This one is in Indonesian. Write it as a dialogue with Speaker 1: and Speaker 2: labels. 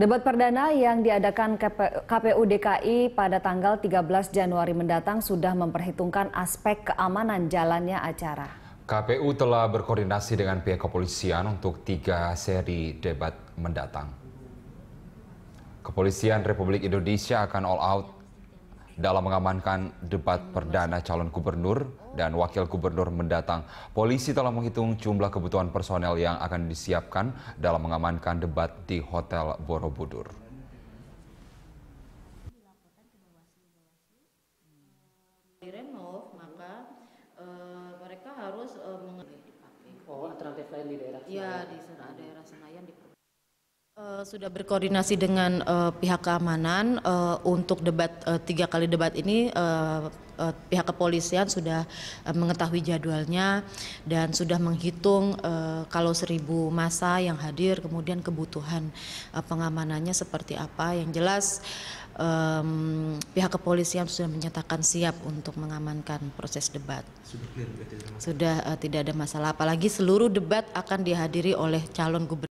Speaker 1: Debat perdana yang diadakan KPU DKI pada tanggal 13 Januari mendatang sudah memperhitungkan aspek keamanan jalannya acara.
Speaker 2: KPU telah berkoordinasi dengan pihak kepolisian untuk tiga seri debat mendatang. Kepolisian Republik Indonesia akan all out dalam mengamankan debat perdana calon gubernur dan wakil gubernur mendatang. Polisi telah menghitung jumlah kebutuhan personel yang akan disiapkan dalam mengamankan debat di Hotel Borobudur.
Speaker 3: Eh, eh, oh, alternatif lain di daerah iya, Senayan? Ya, di daerah Senayan di Eh, sudah berkoordinasi dengan uh, pihak keamanan uh, untuk debat uh, tiga kali debat ini uh, uh, pihak kepolisian sudah uh, mengetahui jadwalnya dan sudah menghitung uh, kalau seribu masa yang hadir kemudian kebutuhan uh, pengamanannya seperti apa yang jelas um, pihak kepolisian sudah menyatakan siap untuk mengamankan proses debat sudah, uh, tidak ada masalah apalagi seluruh debat akan dihadiri oleh calon gubernur